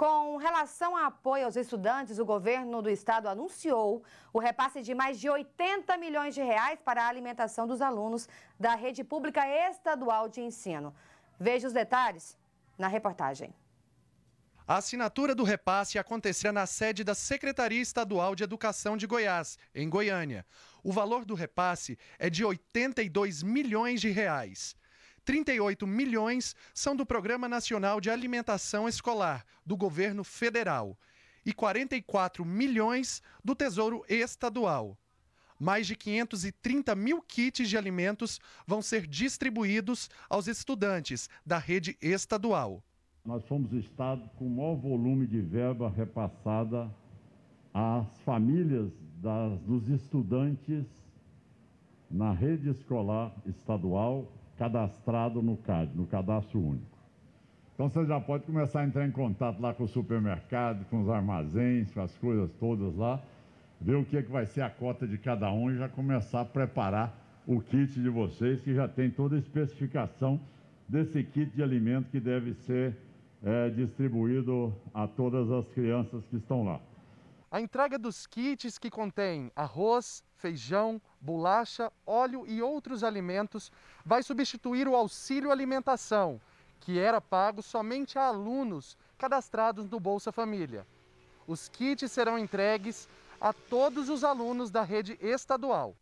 Com relação a apoio aos estudantes, o governo do estado anunciou o repasse de mais de 80 milhões de reais para a alimentação dos alunos da rede pública estadual de ensino. Veja os detalhes na reportagem. A assinatura do repasse acontecerá na sede da Secretaria Estadual de Educação de Goiás, em Goiânia. O valor do repasse é de 82 milhões de reais. 38 milhões são do Programa Nacional de Alimentação Escolar, do governo federal, e 44 milhões do Tesouro Estadual. Mais de 530 mil kits de alimentos vão ser distribuídos aos estudantes da rede estadual. Nós fomos o estado com o maior volume de verba repassada às famílias das, dos estudantes na rede escolar estadual cadastrado no CAD, no Cadastro Único. Então você já pode começar a entrar em contato lá com o supermercado, com os armazéns, com as coisas todas lá, ver o que, é que vai ser a cota de cada um e já começar a preparar o kit de vocês, que já tem toda a especificação desse kit de alimento que deve ser é, distribuído a todas as crianças que estão lá. A entrega dos kits que contém arroz, feijão, bolacha, óleo e outros alimentos vai substituir o auxílio alimentação, que era pago somente a alunos cadastrados no Bolsa Família. Os kits serão entregues a todos os alunos da rede estadual.